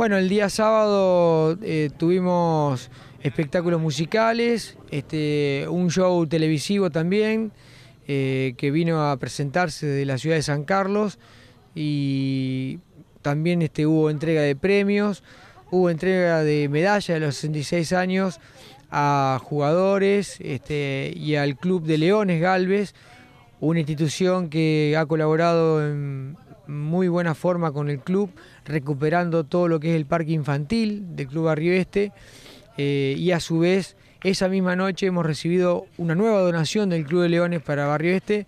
Bueno, el día sábado eh, tuvimos espectáculos musicales, este, un show televisivo también, eh, que vino a presentarse de la ciudad de San Carlos y también este, hubo entrega de premios, hubo entrega de medallas de los 66 años a jugadores este, y al Club de Leones Galvez, una institución que ha colaborado en muy buena forma con el club, recuperando todo lo que es el parque infantil del Club Barrio Este eh, y a su vez esa misma noche hemos recibido una nueva donación del Club de Leones para Barrio Este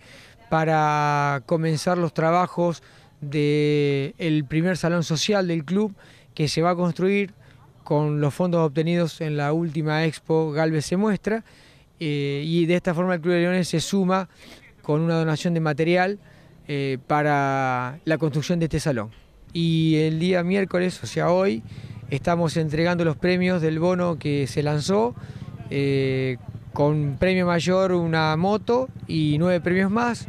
para comenzar los trabajos del el primer salón social del club que se va a construir con los fondos obtenidos en la última expo Galvez se muestra eh, y de esta forma el Club de Leones se suma con una donación de material eh, para la construcción de este salón. Y el día miércoles, o sea hoy, estamos entregando los premios del bono que se lanzó, eh, con premio mayor una moto y nueve premios más.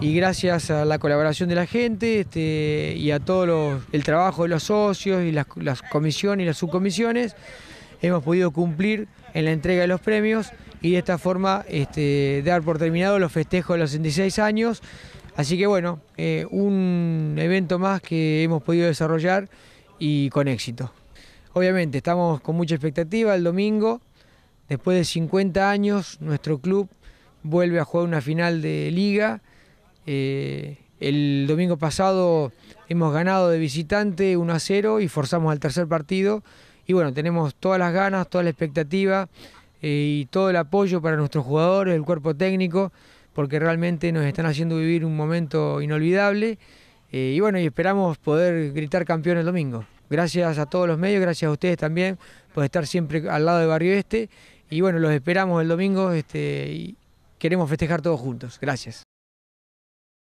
Y gracias a la colaboración de la gente este, y a todo el trabajo de los socios y las comisiones y las subcomisiones, hemos podido cumplir en la entrega de los premios y de esta forma este, dar por terminado los festejos de los 66 años. Así que bueno, eh, un evento más que hemos podido desarrollar y con éxito. Obviamente estamos con mucha expectativa el domingo. Después de 50 años, nuestro club vuelve a jugar una final de liga. Eh, el domingo pasado hemos ganado de visitante 1 a 0 y forzamos al tercer partido y bueno, tenemos todas las ganas, toda la expectativa eh, y todo el apoyo para nuestros jugadores, el cuerpo técnico, porque realmente nos están haciendo vivir un momento inolvidable. Eh, y bueno, y esperamos poder gritar campeón el domingo. Gracias a todos los medios, gracias a ustedes también por estar siempre al lado de Barrio Este. Y bueno, los esperamos el domingo este, y queremos festejar todos juntos. Gracias.